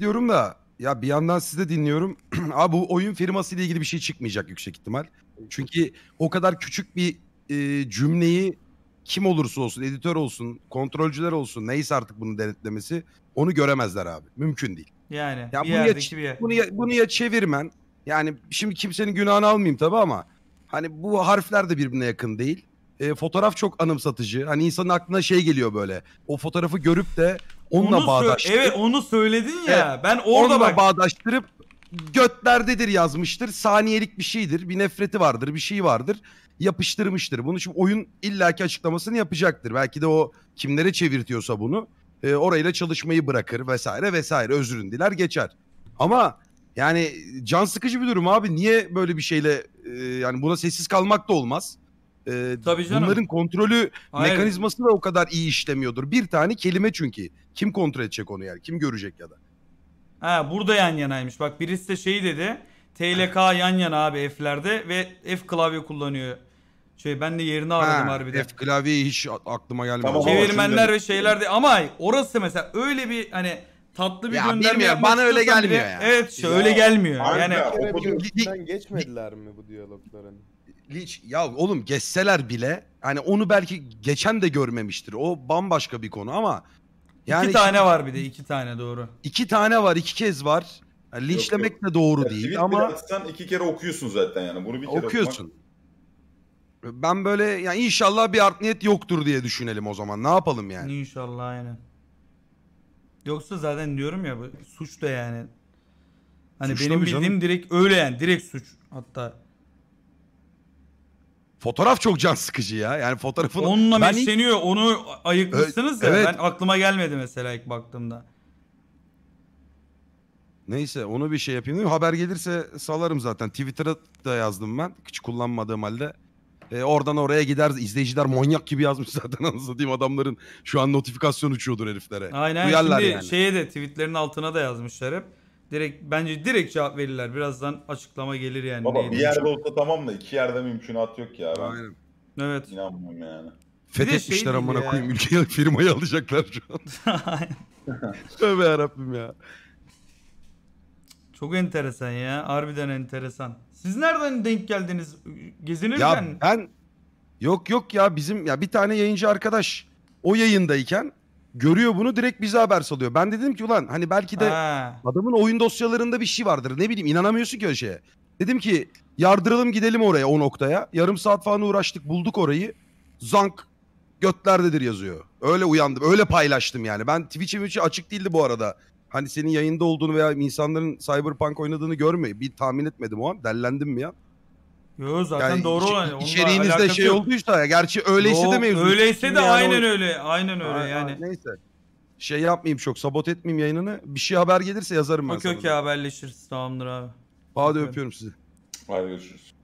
bekliyorum da ya bir yandan sizi de dinliyorum. Abi bu oyun firması ile ilgili bir şey çıkmayacak yüksek ihtimal. Çünkü o kadar küçük bir e, cümleyi kim olursa olsun, editör olsun, kontrolcüler olsun neyse artık bunu denetlemesi onu göremezler abi. Mümkün değil. Yani ya bir bunu, ya, bir yer. bunu ya bunu ya çevirmen yani şimdi kimsenin günahını almayayım tabi ama hani bu harfler de birbirine yakın değil. E, fotoğraf çok anımsatıcı. Hani insanın aklına şey geliyor böyle. O fotoğrafı görüp de Onunla onu bağdaştırıp. Evet onu söyledin ya. Evet, ben orada onunla bak. bağdaştırıp götlerdedir yazmıştır. Saniyelik bir şeydir. Bir nefreti vardır. Bir şey vardır. Yapıştırmıştır. Bunu şimdi oyun illaki açıklamasını yapacaktır. Belki de o kimlere çevirtiyorsa bunu e, orayla çalışmayı bırakır vesaire vesaire. Özrün diler geçer. Ama yani can sıkıcı bir durum abi. Niye böyle bir şeyle e, yani buna sessiz kalmak da olmaz e, Tabii canım. bunların kontrolü Hayır. mekanizması da o kadar iyi işlemiyordur. Bir tane kelime çünkü. Kim kontrol edecek onu yani? Kim görecek ya da? Ha burada yan yanaymış. Bak birisi de şey dedi. TLK yan yana abi F'lerde ve F klavye kullanıyor. Şey ben de yerini aradım ha, harbiden. F klavye hiç aklıma gelmedi. Tamam, şey, Çevirmenler ve şeyler de ama orası mesela öyle bir hani tatlı bir ya, gönderme yapmak bana öyle gelmiyor ya. Evet şöyle ya, gelmiyor. Yani okudum. geçmediler mi bu diyalogların? Lynch ya oğlum geçseler bile hani onu belki geçen de görmemiştir. O bambaşka bir konu ama yani iki tane şimdi, var bir de iki tane doğru. İki tane var iki kez var. Yani linçlemek yok, yok. de doğru yani değil ama atsan iki kere okuyorsun zaten yani bunu bir kere okuyorsun. Okumak... Ben böyle yani inşallah bir art niyet yoktur diye düşünelim o zaman. Ne yapalım yani? İnşallah yani Yoksa zaten diyorum ya bu suç da yani. Hani suç benim bildiğim canım. direkt öyle yani direkt suç hatta. Fotoğraf çok can sıkıcı ya. Yani fotoğrafın... Onunla ben meşleniyor. Ilk... Onu ayıkmışsınız evet, ya. Evet. Ben aklıma gelmedi mesela ilk baktığımda. Neyse onu bir şey yapayım. Haber gelirse salarım zaten. Twitter'a da yazdım ben. Hiç kullanmadığım halde. E, oradan oraya gider. izleyiciler manyak gibi yazmış zaten anlatayım adamların. Şu an notifikasyon uçuyordur heriflere. Aynen. Duyarlar Şimdi yani. şeye de tweetlerin altına da yazmışlar hep. Direkt bence direkt cevap verirler. Birazdan açıklama gelir yani. Baba bir yerde olsa tamam da iki yerde mümkünat yok ya. Ben Aynen. Evet. İnanmıyorum yani. Fethetmişler şey amına koyayım ülkeyi firmayı alacaklar şu an. Tövbe yarabbim ya. Çok enteresan ya. Harbiden enteresan. Siz nereden denk geldiniz? Gezinirken. Ya ben yok yok ya bizim ya bir tane yayıncı arkadaş o yayındayken görüyor bunu direkt bize haber salıyor. Ben de dedim ki ulan hani belki de ha. adamın oyun dosyalarında bir şey vardır. Ne bileyim inanamıyorsun ki o şeye. Dedim ki yardıralım gidelim oraya o noktaya. Yarım saat falan uğraştık bulduk orayı. Zank götlerdedir yazıyor. Öyle uyandım öyle paylaştım yani. Ben Twitch'e açık değildi bu arada. Hani senin yayında olduğunu veya insanların Cyberpunk oynadığını görmeyi bir tahmin etmedim o an. Dellendim mi ya? Yo zaten Yani doğru içi- olan. Onunla İçeriğinizde alakası şey yok. olduysa gerçi öyleyse de Yok, mevzu. Öyleyse de Yani o- aynen öyle. Aynen öyle Aa, yani. Neyse. Şey yapmayayım çok sabot etmeyeyim yayınını. Bir şey haber gelirse yazarım ben Okey sana. okey haberleşiriz. Tamamdır abi. Hadi öpüyorum sizi. Hadi görüşürüz.